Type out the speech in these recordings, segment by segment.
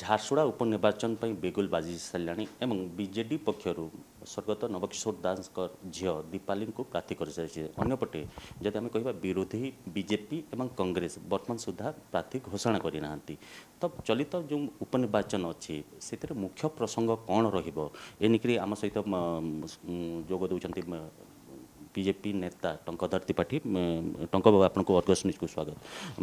ଝାରସୁଗୁଡ଼ା ଉପନିର୍ବାଚନ ପାଇଁ ବେଗୁଲ ବାଜି ସାରିଲାଣି ଏବଂ ବିଜେଡ଼ି ପକ୍ଷରୁ ସ୍ୱର୍ଗତ ନବକିଶୋର ଦାସଙ୍କ ଝିଅ ଦୀପାଲିଙ୍କୁ ପ୍ରାର୍ଥୀ କରିସାରିଛି ଅନ୍ୟପଟେ ଯଦି ଆମେ କହିବା ବିରୋଧୀ ବିଜେପି ଏବଂ କଂଗ୍ରେସ ବର୍ତ୍ତମାନ ସୁଦ୍ଧା ପ୍ରାର୍ଥୀ ଘୋଷଣା କରିନାହାନ୍ତି ତ ଚଳିତ ଯେଉଁ ଉପନିର୍ବାଚନ ଅଛି ସେଥିରେ ମୁଖ୍ୟ ପ୍ରସଙ୍ଗ କ'ଣ ରହିବ ଏ ନେଇକରି ଆମ ସହିତ ଯୋଗ ଦେଉଛନ୍ତି ବିଜେପି ନେତା ଟଙ୍କ ତ୍ରିପାଠୀ ଟଙ୍କବାବୁ ଆପଣଙ୍କୁ ଅର୍ଗସ ନ୍ୟୁଜ୍କୁ ସ୍ୱାଗତ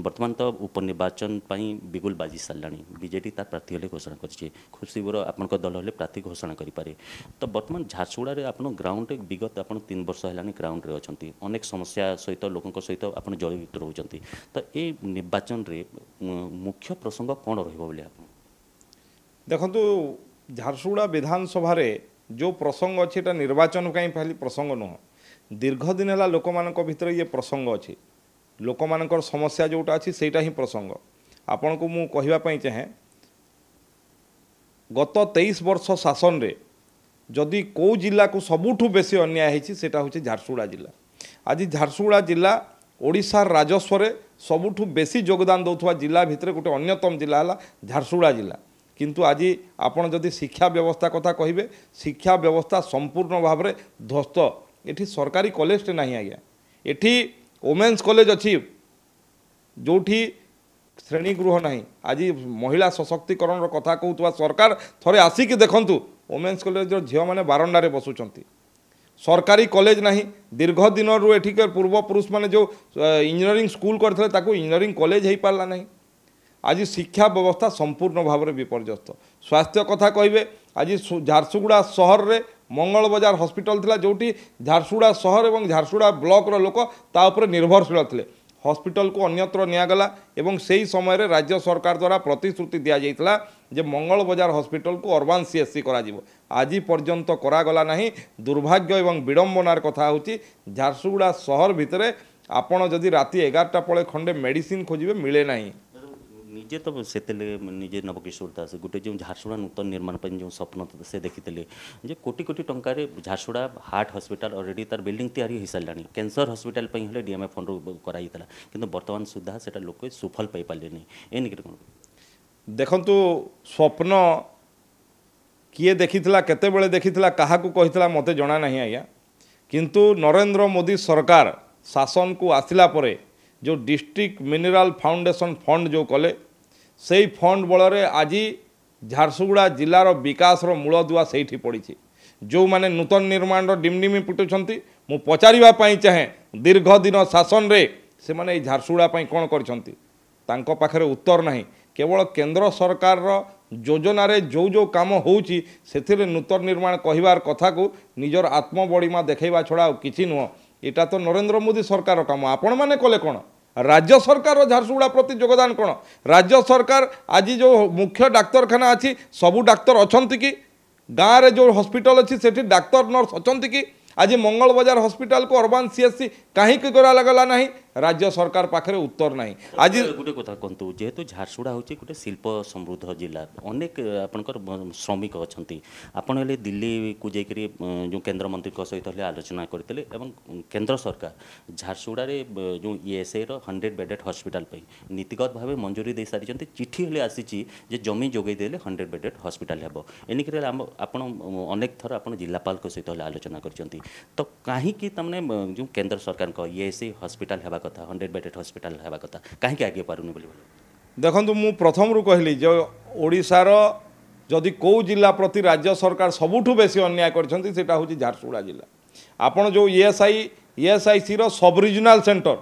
ବର୍ତ୍ତମାନ ତ ଉପନିର୍ବାଚନ ପାଇଁ ବିଗୁଲ ବାଜି ସାରିଲାଣି ବିଜେଡ଼ି ତା ପ୍ରାର୍ଥୀ ହେଲେ ଘୋଷଣା କରିଛି ଖୁସିବର ଆପଣଙ୍କ ଦଳ ହେଲେ ପ୍ରାର୍ଥୀ ଘୋଷଣା କରିପାରେ ତ ବର୍ତ୍ତମାନ ଝାରସୁଗୁଡ଼ାରେ ଆପଣ ଗ୍ରାଉଣ୍ଡରେ ବିଗତ ଆପଣ ତିନି ବର୍ଷ ହେଲାଣି ଗ୍ରାଉଣ୍ଡରେ ଅଛନ୍ତି ଅନେକ ସମସ୍ୟା ସହିତ ଲୋକଙ୍କ ସହିତ ଆପଣ ଜଡ଼ିତ ରହୁଛନ୍ତି ତ ଏ ନିର୍ବାଚନରେ ମୁଖ୍ୟ ପ୍ରସଙ୍ଗ କ'ଣ ରହିବ ବୋଲି ଆପଣ ଦେଖନ୍ତୁ ଝାରସୁଗୁଡ଼ା ବିଧାନସଭାରେ ଯେଉଁ ପ୍ରସଙ୍ଗ ଅଛି ଏଇଟା ନିର୍ବାଚନ ପାଇଁ ଖାଲି ପ୍ରସଙ୍ଗ ନୁହଁ ଦୀର୍ଘଦିନ ହେଲା ଲୋକମାନଙ୍କ ଭିତରେ ଇଏ ପ୍ରସଙ୍ଗ ଅଛି ଲୋକମାନଙ୍କର ସମସ୍ୟା ଯେଉଁଟା ଅଛି ସେଇଟା ହିଁ ପ୍ରସଙ୍ଗ ଆପଣଙ୍କୁ ମୁଁ କହିବା ପାଇଁ ଚାହେଁ ଗତ ତେଇଶ ବର୍ଷ ଶାସନରେ ଯଦି କେଉଁ ଜିଲ୍ଲାକୁ ସବୁଠୁ ବେଶୀ ଅନ୍ୟାୟ ହେଇଛି ସେଇଟା ହେଉଛି ଝାରସୁଗୁଡ଼ା ଜିଲ୍ଲା ଆଜି ଝାରସୁଗୁଡ଼ା ଜିଲ୍ଲା ଓଡ଼ିଶାର ରାଜସ୍ୱରେ ସବୁଠୁ ବେଶୀ ଯୋଗଦାନ ଦେଉଥିବା ଜିଲ୍ଲା ଭିତରେ ଗୋଟେ ଅନ୍ୟତମ ଜିଲ୍ଲା ହେଲା ଝାରସୁଗୁଡ଼ା ଜିଲ୍ଲା କିନ୍ତୁ ଆଜି ଆପଣ ଯଦି ଶିକ୍ଷା ବ୍ୟବସ୍ଥା କଥା କହିବେ ଶିକ୍ଷା ବ୍ୟବସ୍ଥା ସମ୍ପୂର୍ଣ୍ଣ ଭାବରେ ଧ୍ୱସ୍ତ ଏଠି ସରକାରୀ କଲେଜଟେ ନାହିଁ ଆଜ୍ଞା ଏଠି ଓମେନ୍ସ କଲେଜ ଅଛି ଯେଉଁଠି ଶ୍ରେଣୀଗୃହ ନାହିଁ ଆଜି ମହିଳା ସଶକ୍ତିକରଣର କଥା କହୁଥିବା ସରକାର ଥରେ ଆସିକି ଦେଖନ୍ତୁ ଓମେନ୍ସ କଲେଜର ଝିଅମାନେ ବାରଣ୍ଡାରେ ବସୁଛନ୍ତି ସରକାରୀ କଲେଜ ନାହିଁ ଦୀର୍ଘ ଦିନରୁ ଏଠିକାର ପୂର୍ବପୁରୁଷମାନେ ଯେଉଁ ଇଞ୍ଜିନିୟରିଂ ସ୍କୁଲ କରିଥିଲେ ତାକୁ ଇଞ୍ଜିନିୟରିଂ କଲେଜ ହୋଇପାରିଲା ନାହିଁ ଆଜି ଶିକ୍ଷା ବ୍ୟବସ୍ଥା ସମ୍ପୂର୍ଣ୍ଣ ଭାବରେ ବିପର୍ଯ୍ୟସ୍ତ ସ୍ୱାସ୍ଥ୍ୟ କଥା କହିବେ ଆଜି ଝାରସୁଗୁଡ଼ା ସହରରେ মঙ্গল বজার হসপিটাল লা যেটি ঝারসুড়া সহর এবং ঝারসুড়া ব্লকর লোক তা উপরে নির্ভরশীল লে হসপিটাল কু অন্যত্র নিগলা এবং সেই সময় রাজ্য সরকার দ্বারা প্রতিশ্রুতি দিয়া যাই যে মঙ্গল বজার হসপিটাল কু অর্বান সিএসসি করা যাব আজ পর্যন্ত করা গলা না দুর্ভাগ্য এবং বিড়ম্বনার কথা হচ্ছে ঝারসুগুড়া সহর ভিতরে আপনার যদি রাতে এগারটা পরে খন্ডে মেডিসিন খোঁজবে ନିଜେ ତ ସେତେବେଳେ ନିଜେ ନବକିଶୋର ଦାସ ଗୋଟେ ଯେଉଁ ଝାରସୁଗୁଡ଼ା ନୂତନ ନିର୍ମାଣ ପାଇଁ ଯେଉଁ ସ୍ୱପ୍ନ ସେ ଦେଖିଥିଲେ ଯେ କୋଟି କୋଟି ଟଙ୍କାରେ ଝାରସୁଗୁଡ଼ା ହାର୍ଟ ହସ୍ପିଟାଲ ଅଲରେଡ଼ି ତାର ବିଲ୍ଡିଂ ତିଆରି ହୋଇସାରିଲାଣି କ୍ୟାନ୍ସର ହସ୍ପିଟାଲ ପାଇଁ ହେଲେ ଡିଏମ୍ଏ ଫଣ୍ଡରୁ କରାଯାଇଥିଲା କିନ୍ତୁ ବର୍ତ୍ତମାନ ସୁଦ୍ଧା ସେଟା ଲୋକେ ସୁଫଳ ପାଇପାରିଲେନି ଏ ନିକଟ କ'ଣ ଦେଖନ୍ତୁ ସ୍ୱପ୍ନ କିଏ ଦେଖିଥିଲା କେତେବେଳେ ଦେଖିଥିଲା କାହାକୁ କହିଥିଲା ମୋତେ ଜଣା ନାହିଁ ଆଜ୍ଞା କିନ୍ତୁ ନରେନ୍ଦ୍ର ମୋଦି ସରକାର ଶାସନକୁ ଆସିଲା ପରେ ଯେଉଁ ଡିଷ୍ଟ୍ରିକ୍ଟ ମିନେରାଲ ଫାଉଣ୍ଡେସନ୍ ଫଣ୍ଡ ଯେଉଁ କଲେ সেই ଫଣ୍ଡ ବଳରେ ଆଜି ଝାରସୁଗୁଡ଼ା ଜିଲ୍ଲାର ବିକାଶର ମୂଳଦୁଆ ସେଇଠି ପଡ଼ିଛି ଯେଉଁମାନେ ନୂତନ ନିର୍ମାଣର ଡିମ୍ଡିମି ପିଟୁଛନ୍ତି ମୁଁ ପଚାରିବା ପାଇଁ ଚାହେଁ ଦୀର୍ଘ ଦିନ ଶାସନରେ ସେମାନେ ଏଇ ଝାରସୁଗୁଡ଼ା ପାଇଁ କ'ଣ କରିଛନ୍ତି ତାଙ୍କ ପାଖରେ ଉତ୍ତର ନାହିଁ କେବଳ କେନ୍ଦ୍ର ସରକାରର ଯୋଜନାରେ ଯେଉଁ ଯେଉଁ କାମ ହେଉଛି ସେଥିରେ ନୂତନ ନିର୍ମାଣ କହିବାର କଥାକୁ ନିଜର ଆତ୍ମବଳିମା ଦେଖାଇବା ଛଡ଼ା ଆଉ କିଛି ନୁହଁ ଏଇଟା ତ ନରେନ୍ଦ୍ର ମୋଦି ସରକାରର କାମ ଆପଣମାନେ କଲେ କ'ଣ ରାଜ୍ୟ ସରକାର ଓ ଝାରସୁଗୁଡ଼ା ପ୍ରତି ଯୋଗଦାନ କ'ଣ ରାଜ୍ୟ ସରକାର ଆଜି ଯେଉଁ ମୁଖ୍ୟ ଡାକ୍ତରଖାନା ଅଛି ସବୁ ଡାକ୍ତର ଅଛନ୍ତି କି ଗାଁରେ ଯେଉଁ ହସ୍ପିଟାଲ ଅଛି ସେଠି ଡାକ୍ତର ନର୍ସ ଅଛନ୍ତି କି ଆଜି ମଙ୍ଗଳ ବଜାର ହସ୍ପିଟାଲକୁ ଅରବାନ ସିଏସ୍ସି କାହିଁକି କରାଗଲା ନାହିଁ राज्य सरकार पाखे उत्तर ना आज गोटे क्या कहतु जेहेतु झारसुडा हूँ गोटे शिल्प समृद्ध जिला अनेक आप श्रमिक अच्छा आपण दिल्ली को जाकर जो मंत्री सहित आलोचना करते केन्द्र सरकार झारसुगुड़े जो E S I hundred bedded hospital नीतिगत भाव में मंजूरी दे सारी चिठी हेल्ले आसी जमी जोईदे हंड्रेड बेडेड हस्पिटाल हे एनिक अनेक थर आप जिलापाल सहित आलोचना करते तो कहीं तमें जो केन्द्र सरकार ई एस आई हस्पिटा কথা হন্ড্রেড বেডেড হসপিটাল হওয়া কথা কাহি আগে পারুনি বলে দেখুন মু প্রথমরু কহিলি যে ওড়িশার যদি কেউ জেলা প্রতি রাজ্য সরকার সবুঠু বেশি অন্যায় করছেন সেটা হচ্ছে ঝারসুগুড়া জেলা আপনার যে ইএসআই ইএসআইসির সব রিজনাল সেন্টর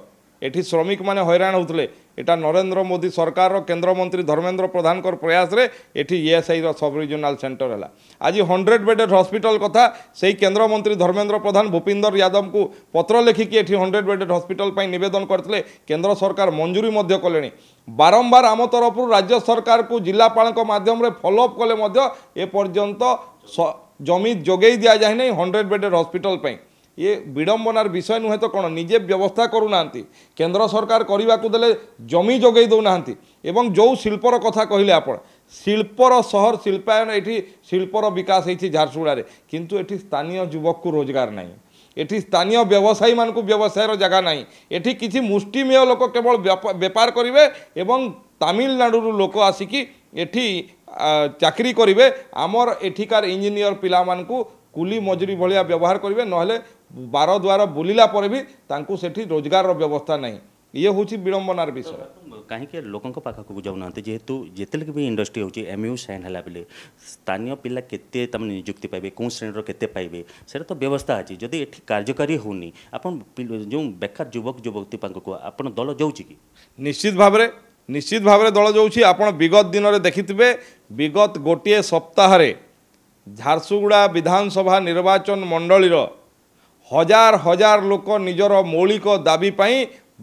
এটি শ্রমিক মানে হইরাণ হোলে এটা নরেন্দ্র মোদি সরকার কেন্দ্রমন্ত্রী ধর্মেন্দ্র প্রধানকর প্রয়াসে এটি ইএসআই রব রিজনাল সেন্টর হল আজ হন্ড্রেড বেডেড হসপিটাল কথা সেই কেন্দ্রমন্ত্রী ধর্মেন্দ্র প্রধান ভূপিন্দর যাদবকু পত্র লেখিকি এটি হন্ড্রেড বেডেড হসপিটাল নিবেদন করলে কেন্দ্র সরকার মঞ্জুরি কলে বারম্বার আম তরফর রাজ্য সরকার জেলাপাল মাধ্যমে ফলোঅপ কলে এ পর্যন্ত জমি যোগাই দিয়া যায় না হন্ড্রেড বেডেড হসপিটাল ইয়ে বিড়ম্বনার বিষয় নুহে তো কোণ নিজে ব্যবস্থা করুনা কেন্দ্র সরকার করা দেলে জমি যোগাই দেউনা এবং যে শিল্পর কথা কহিলে আপনার শিল্পর সহর শিল্পায়ন এটি শিল্পর বিকাশ হয়েছে ঝারসুগুড়ার কিন্তু এটি স্থানীয় যুবকু রোজগার নাই এটি স্থানীয় ব্যবসায়ী মানুষ ব্যবসায়ের জায়গা নাই এটি কিছু মুষ্টিমেয় লোক কেবল বেপার করবে এবং তামিলনাড়ুর লোক আসিকি এটি চাকরি করবে আমার এঠিকার ইঞ্জিনিয়র পিলা কুলি মজুরি ভাগ ব্যবহার করবে নহলে বার দ্বার ବୁଲିଲା ପରେ ବି ତାଙ୍କୁ ସେଠି ରୋଜଗାରର ବ୍ୟବସ୍ଥା ନାହିଁ ଇଏ ହେଉଛି ବିଡ଼ମ୍ବନାର ବିଷୟ କାହିଁକି ଲୋକଙ୍କ ପାଖକୁ ଯାଉନାହାନ୍ତି ଯେହେତୁ ଯେତେବେଳେ ବି ଇଣ୍ଡଷ୍ଟ୍ରି ହେଉଛି ଏମ୍ୟୁ ସାଇନ୍ ହେଲା ବେଳେ ସ୍ଥାନୀୟ ପିଲା କେତେ ତାମାନେ ନିଯୁକ୍ତି ପାଇବେ କେଉଁ ଶ୍ରେଣୀର କେତେ ପାଇବେ ସେଇଟା ତ ବ୍ୟବସ୍ଥା ଅଛି ଯଦି ଏଠି କାର୍ଯ୍ୟକାରୀ ହେଉନି ଆପଣ ଯେଉଁ ବେକାର ଯୁବକ ଯୁବତୀ ପାଖକୁ ଆପଣ ଦଳ ଯାଉଛି କି ନିଶ୍ଚିତ ଭାବରେ ନିଶ୍ଚିତ ଭାବରେ ଦଳ ଯାଉଛି ଆପଣ ବିଗତ ଦିନରେ ଦେଖିଥିବେ ବିଗତ ଗୋଟିଏ ସପ୍ତାହରେ ଝାରସୁଗୁଡ଼ା ବିଧାନସଭା ନିର୍ବାଚନ ମଣ୍ଡଳୀର ହଜାର ହଜାର ଲୋକ ନିଜର ମୌଳିକ ଦାବି ପାଇଁ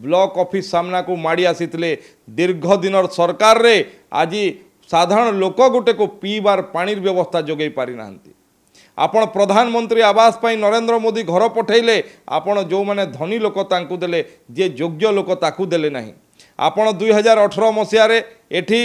ବ୍ଲକ ଅଫିସ୍ ସାମ୍ନାକୁ ମାଡ଼ି ଆସିଥିଲେ ଦୀର୍ଘ ଦିନର ସରକାରରେ ଆଜି ସାଧାରଣ ଲୋକ ଗୋଟେକୁ ପିଇବାର ପାଣିର ବ୍ୟବସ୍ଥା ଯୋଗାଇ ପାରିନାହାନ୍ତି ଆପଣ ପ୍ରଧାନମନ୍ତ୍ରୀ ଆବାସ ପାଇଁ ନରେନ୍ଦ୍ର ମୋଦି ଘର ପଠାଇଲେ ଆପଣ ଯେଉଁମାନେ ଧନୀ ଲୋକ ତାଙ୍କୁ ଦେଲେ ଯିଏ ଯୋଗ୍ୟ ଲୋକ ତାକୁ ଦେଲେ ନାହିଁ ଆପଣ ଦୁଇ ହଜାର ଅଠର ମସିହାରେ ଏଠି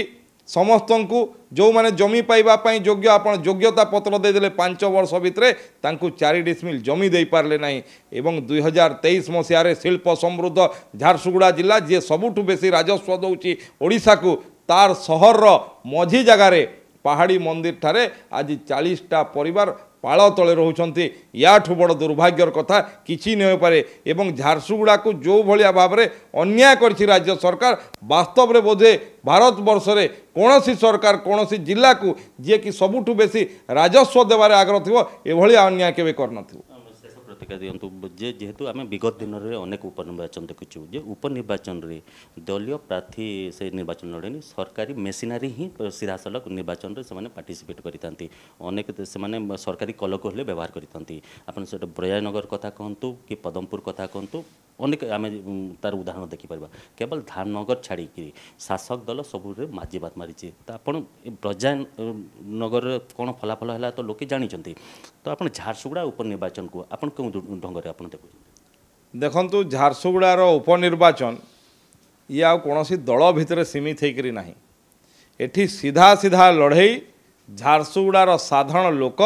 ସମସ୍ତଙ୍କୁ ଯେଉଁମାନେ ଜମି ପାଇବା ପାଇଁ ଯୋଗ୍ୟ ଆପଣ ଯୋଗ୍ୟତା ପତ୍ର ଦେଇଦେଲେ ପାଞ୍ଚ ବର୍ଷ ଭିତରେ ତାଙ୍କୁ ଚାରି ଡିସମିଲ୍ ଜମି ଦେଇପାରିଲେ ନାହିଁ ଏବଂ ଦୁଇ ହଜାର ତେଇଶ ମସିହାରେ ଶିଳ୍ପ ସମୃଦ୍ଧ ଝାରସୁଗୁଡ଼ା ଜିଲ୍ଲା ଯିଏ ସବୁଠୁ ବେଶୀ ରାଜସ୍ୱ ଦେଉଛି ଓଡ଼ିଶାକୁ ତାର ସହରର ମଝି ଜାଗାରେ ପାହାଡ଼ି ମନ୍ଦିର ଠାରେ ଆଜି ଚାଳିଶଟା ପରିବାର ପାଳ ତଳେ ରହୁଛନ୍ତି ୟାଠୁ ବଡ଼ ଦୁର୍ଭାଗ୍ୟର କଥା କିଛି ନେଇପାରେ ଏବଂ ଝାରସୁଗୁଡ଼ାକୁ ଯେଉଁଭଳିଆ ଭାବରେ ଅନ୍ୟାୟ କରିଛି ରାଜ୍ୟ ସରକାର ବାସ୍ତବରେ ବୋଧେ ଭାରତବର୍ଷରେ କୌଣସି ସରକାର କୌଣସି ଜିଲ୍ଲାକୁ ଯିଏକି ସବୁଠୁ ବେଶୀ ରାଜସ୍ୱ ଦେବାରେ ଆଗ୍ରହ ଥିବ ଏଭଳି ଅନ୍ୟାୟ କେବେ କରିନଥିବ ପ୍ରତିକ୍ରିୟା ଦିଅନ୍ତୁ ଯେ ଯେହେତୁ ଆମେ ବିଗତ ଦିନରେ ଅନେକ ଉପନିର୍ବାଚନ ଦେଖୁଛୁ ଯେ ଉପନିର୍ବାଚନରେ ଦଳୀୟ ପ୍ରାର୍ଥୀ ସେ ନିର୍ବାଚନ ଲଢ଼େନି ସରକାରୀ ମେସିନାରୀ ହିଁ ସିଧାସଳଖ ନିର୍ବାଚନରେ ସେମାନେ ପାର୍ଟିସିପେଟ୍ କରିଥାନ୍ତି ଅନେକ ସେମାନେ ସରକାରୀ କଲକୁ ହେଲେ ବ୍ୟବହାର କରିଥାନ୍ତି ଆପଣ ସେଇଟା ବ୍ରଜାନଗର କଥା କୁହନ୍ତୁ କି ପଦମପୁର କଥା କୁହନ୍ତୁ অনেক আমি তার উদাহরণ দেখিপারা কেবল ধামনগর ছাড়িকি শাসক দল সবুরে মাজিবাত মারিছে তো আপনার ব্রজানগরের কোণ ফলাফল হল তো লোকে জাঁচান ତ ଆପଣ ଝାରସୁଗୁଡ଼ା ଉପନିର୍ବାଚନକୁ ଆପଣ କେଉଁ ଢଙ୍ଗରେ ଆପଣ ଦେଖୁଛନ୍ତି ଦେଖନ୍ତୁ ଝାରସୁଗୁଡ଼ାର ଉପନିର୍ବାଚନ ଇଏ ଆଉ କୌଣସି ଦଳ ଭିତରେ ସୀମିତ ହୋଇକରି ନାହିଁ ଏଠି ସିଧା ସିଧା ଲଢ଼େଇ ଝାରସୁଗୁଡ଼ାର ସାଧାରଣ ଲୋକ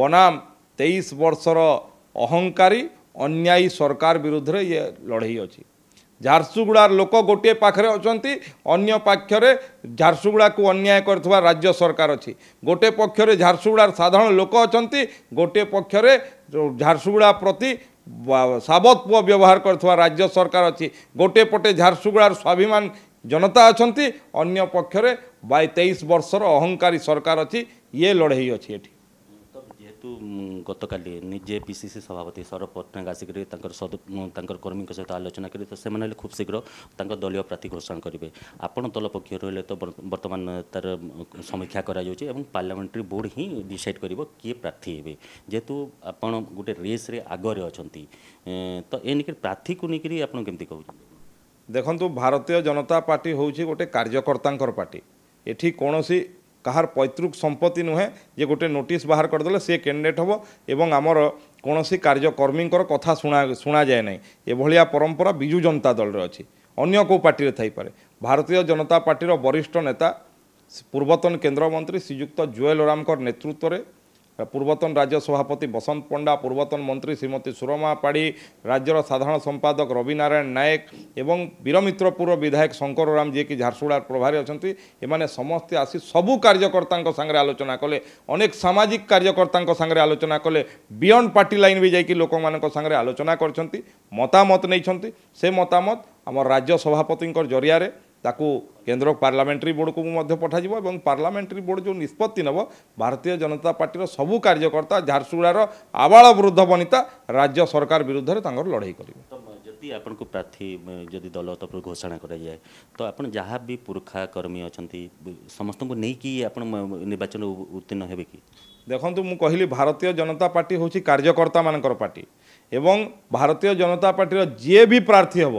ବନାମ ତେଇଶ ବର୍ଷର ଅହଙ୍କାରୀ ଅନ୍ୟାୟୀ ସରକାର ବିରୁଦ୍ଧରେ ଇଏ ଲଢ଼େଇ ଅଛି ঝারসুগুড়ার লোক গোটিয়ে পাখে অনেক অন্য পাখে ঝারসুগুড়া কু অন্যায় করে রাজ্য সরকার অছি গোটে পক্ষে ঝারসুগুড়ার সাধারণ লোক অনেক গোটিয়ে পক্ষে ঝারসুগুড়া প্রতি সাবত পুয় ব্যবহার করে রাজ্য সরকার অছি গোটে পটে ঝারসুগুড়ার স্বাভিমান জনতা অনেক অন্য পক্ষে বাই তেইশ বর্ষর অহংকারী সরকার অছি ইয়ে লড়াই অছি এটি ଯେହେତୁ ଗତକାଲି ନିଜେ ପି ସି ସି ସଭାପତି ସୌରଭ ପଟ୍ଟନାୟକ ଆସିକରି ତାଙ୍କର ସଦ ତାଙ୍କର କର୍ମୀଙ୍କ ସହିତ ଆଲୋଚନା କରି ତ ସେମାନେ ହେଲେ ଖୁବ୍ ଶୀଘ୍ର ତାଙ୍କ ଦଳୀୟ ପ୍ରାର୍ଥୀ ଘୋଷଣା କରିବେ ଆପଣ ଦଳ ପକ୍ଷରୁ ହେଲେ ତ ବର୍ତ୍ତମାନ ତା'ର ସମୀକ୍ଷା କରାଯାଉଛି ଏବଂ ପାର୍ଲାମେଣ୍ଟାରୀ ବୋର୍ଡ଼ ହିଁ ଡିସାଇଡ଼୍ କରିବ କିଏ ପ୍ରାର୍ଥୀ ହେବେ ଯେହେତୁ ଆପଣ ଗୋଟେ ରେସ୍ରେ ଆଗରେ ଅଛନ୍ତି ତ ଏ ନେଇକି ପ୍ରାର୍ଥୀକୁ ନେଇକରି ଆପଣ କେମିତି କହୁଛନ୍ତି ଦେଖନ୍ତୁ ଭାରତୀୟ ଜନତା ପାର୍ଟି ହେଉଛି ଗୋଟେ କାର୍ଯ୍ୟକର୍ତ୍ତାଙ୍କର ପାର୍ଟି ଏଠି କୌଣସି কাহার পৈতৃক সম্পত্তি নুহে যে গোটে নোটিস বাহার করেদেলে সে ক্যান্ডিডেট হব এবং আমার কোণী কার্যকর্মী কথা শুনা শুনা যায় না এভাবে পরম্পরা বিজু জনতা দলের অছি অন্য কেউ পার্টি থাইপরে ভারতীয় জনতা পার্টির বরিষ্ঠ নেতা পূর্বতন কেন্দ্রমন্ত্রী শ্রীযুক্ত জুয়েল ওরামকর নেতৃত্বের পূর্বতন রাজ্য সভাপতি বসন্ত পণ্ডা পূর্বতন মন্ত্রী শ্রীমতী সুরমা পাড়ি রাজ্যর সাধারণ সম্পাদক রবিনারায়ণ নায়ক এবং বীরমিত্রপুর বিধায়ক শঙ্কর রাম যিকি ঝারসুগুড়ার প্রভারী অনেক এমানে সমস্তে আসি সবু কার্যকর্তা সাংরে আলোচনা কলে অনেক সামাজিক কার্যকর্তা সাংরে আলোচনা কলে বিয়ন্ড পার্টি লাইন বি যাই লোক সাংরে আলোচনা করছেন মতামত নেই সে মতামত আমার রাজ্য সভাপতিঙ্কর জরিয়ারে ତାକୁ କେନ୍ଦ୍ର ପାର୍ଲାମେଣ୍ଟାରୀ ବୋର୍ଡ଼କୁ ମଧ୍ୟ ପଠାଯିବ ଏବଂ ପାର୍ଲାମେଣ୍ଟାରୀ ବୋର୍ଡ଼ ଯେଉଁ ନିଷ୍ପତ୍ତି ନେବ ଭାରତୀୟ ଜନତା ପାର୍ଟିର ସବୁ କାର୍ଯ୍ୟକର୍ତ୍ତା ଝାରସୁଗୁଡ଼ାର ଆବାଳ ବୃଦ୍ଧ ବନିତା ରାଜ୍ୟ ସରକାର ବିରୁଦ୍ଧରେ ତାଙ୍କର ଲଢ଼େଇ କରିବେ ଯଦି ଆପଣଙ୍କୁ ପ୍ରାର୍ଥୀ ଯଦି ଦଳ ତରଫରୁ ଘୋଷଣା କରାଯାଏ ତ ଆପଣ ଯାହା ବି ପୁରୁଖା କର୍ମୀ ଅଛନ୍ତି ସମସ୍ତଙ୍କୁ ନେଇକି ଆପଣ ନିର୍ବାଚନ ଉତ୍ତୀର୍ଣ୍ଣ ହେବେ କି ଦେଖନ୍ତୁ ମୁଁ କହିଲି ଭାରତୀୟ ଜନତା ପାର୍ଟି ହେଉଛି କାର୍ଯ୍ୟକର୍ତ୍ତାମାନଙ୍କର ପାର୍ଟି ଏବଂ ଭାରତୀୟ ଜନତା ପାର୍ଟିର ଯିଏ ବି ପ୍ରାର୍ଥୀ ହେବ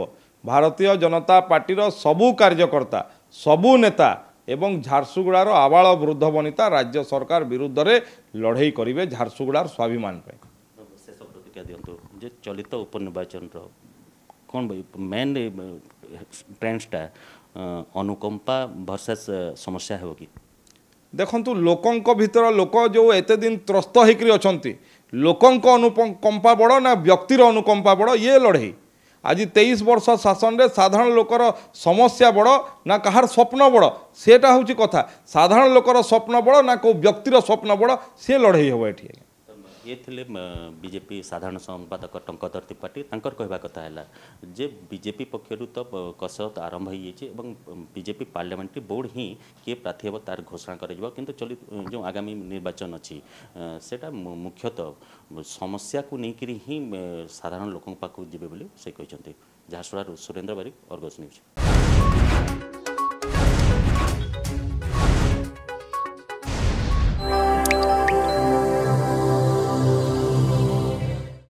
ভারতীয় জনতা পার্টির সবু কার্যকর্তা সবু নেতা এবং ঝারসুগুড়ার আবাল বৃদ্ধ বনিতা রাজ্য সরকার বিরুদ্ধে লড়াই করবে ঝারসুগুড়ার স্বাভিমান শেষ প্রতিক্রিয়া দিও যে চলিত উপনির্বাচন কোণ মেন ট্রেন্ডসটা অনুকম্পা ভরসেস সমস্যা হব কি দেখুন লোক ভিতর লোক যে এতদিন ত্রস্ত হইকি অনেক লোকଙ୍କ অনুকম্পা বড় না ব্যক্তির অনুকম্পা বড় ইয়ে লড়াই আজি তেইশ বর্ষ শাসনরে সাধারণ লোকর সমস্যা বড় না কাহার স্বপ্ন বড় সেটা হচ্ছে কথা সাধারণ লোকর স্বপ্ন বড় না কেউ ব্যক্তির স্বপ্ন বড় সে লড়াই হব এটি ଇଏ ଥିଲେ ବିଜେପି ସାଧାରଣ ସମ୍ପାଦକ ଟଙ୍କଧର ତ୍ରିପାଠୀ ତାଙ୍କର କହିବା କଥା ହେଲା ଯେ ବିଜେପି ପକ୍ଷରୁ ତ କସରତ ଆରମ୍ଭ ହୋଇଯାଇଛି ଏବଂ ବିଜେପି ପାର୍ଲାମେଣ୍ଟାରୀ ବୋର୍ଡ଼ ହିଁ କିଏ ପ୍ରାର୍ଥୀ ହେବ ତାର ଘୋଷଣା କରାଯିବ କିନ୍ତୁ ଚଳିତ ଯେଉଁ ଆଗାମୀ ନିର୍ବାଚନ ଅଛି ସେଇଟା ମୁଖ୍ୟତଃ ସମସ୍ୟାକୁ ନେଇକରି ହିଁ ସାଧାରଣ ଲୋକଙ୍କ ପାଖକୁ ଯିବେ ବୋଲି ସେ କହିଛନ୍ତି ଝାରସୁଡ଼ାରୁ ସୁରେନ୍ଦ୍ର ବାରିକ ଅର୍ଗସ୍ ନ୍ୟୁଜ୍